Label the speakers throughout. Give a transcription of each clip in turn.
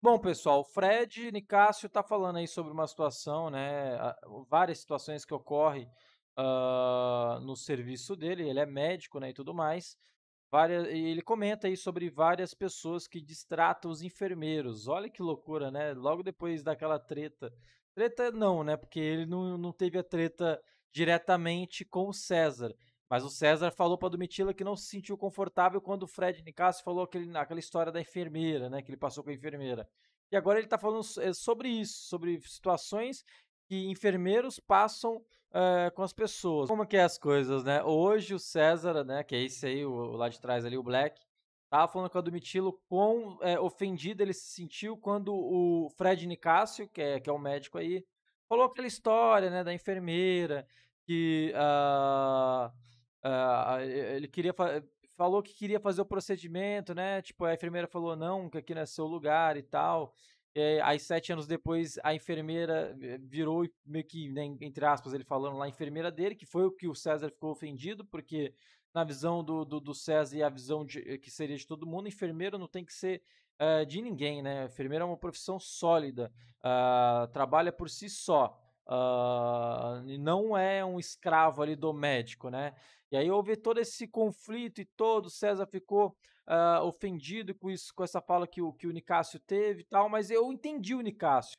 Speaker 1: Bom, pessoal, Fred Nicásio está falando aí sobre uma situação, né? Várias situações que ocorrem uh, ah, no serviço dele, ele é médico né, e tudo mais. Várias, e ele comenta aí sobre várias pessoas que distratam os enfermeiros. Olha que loucura, né? Logo depois daquela treta. Treta não, né? Porque ele não, não teve a treta diretamente com o César. Mas o César falou para Domitila que não se sentiu confortável quando o Fred Nicasso falou aquele, aquela história da enfermeira, né? Que ele passou com a enfermeira. E agora ele está falando eh, sobre isso, sobre situações que enfermeiros passam é, com as pessoas. Como que é as coisas, né? Hoje o César, né? Que é esse aí, o, o lá de trás ali, o Black, tava falando com a Domitilo quão é, ofendido ele se sentiu quando o Fred Nicásio, que é, que é o um médico aí, falou aquela história, né? Da enfermeira, que... Uh Uh, ele queria eh, falou que queria fazer o procedimento, né? Tipo, a enfermeira falou não, que aqui não é seu lugar e tal. E aí, sete anos depois, a enfermeira eh, virou meio que, né, entre aspas, ele falando lá, a enfermeira dele, que foi o que o César ficou ofendido, porque na visão do, do, do César e a visão de, eh, que seria de todo mundo, enfermeiro não tem que ser uh, de ninguém, né? enfermeira é uma profissão sólida, uh, trabalha por si só uh, não é um escravo ali doméstico, né? E aí houve todo esse conflito e todo, César ficou uh, ofendido com isso, com essa fala que o, que o Nicásio teve e tal, mas eu entendi o Nicásio,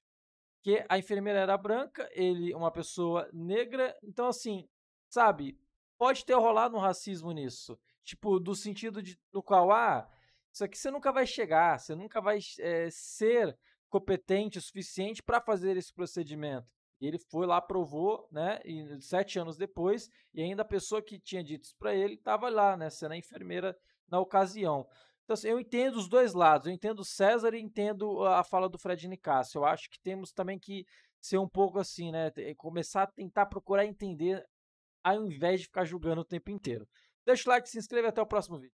Speaker 1: que a enfermeira era branca, ele uma pessoa negra, então assim, sabe, pode ter rolado um racismo nisso, tipo, do sentido de, no qual, ah, isso aqui você nunca vai chegar, você nunca vai é, ser competente o suficiente para fazer esse procedimento. E ele foi lá, provou, né? E sete anos depois, e ainda a pessoa que tinha dito isso para ele estava lá, né? Sendo a enfermeira na ocasião. Então, assim, eu entendo os dois lados. Eu entendo César e entendo a fala do Fred Nicasso. Eu acho que temos também que ser um pouco assim, né? Eh, começar a tentar procurar entender ao invés de ficar julgando o tempo inteiro. Deixa o like, se inscreve até o próximo vídeo.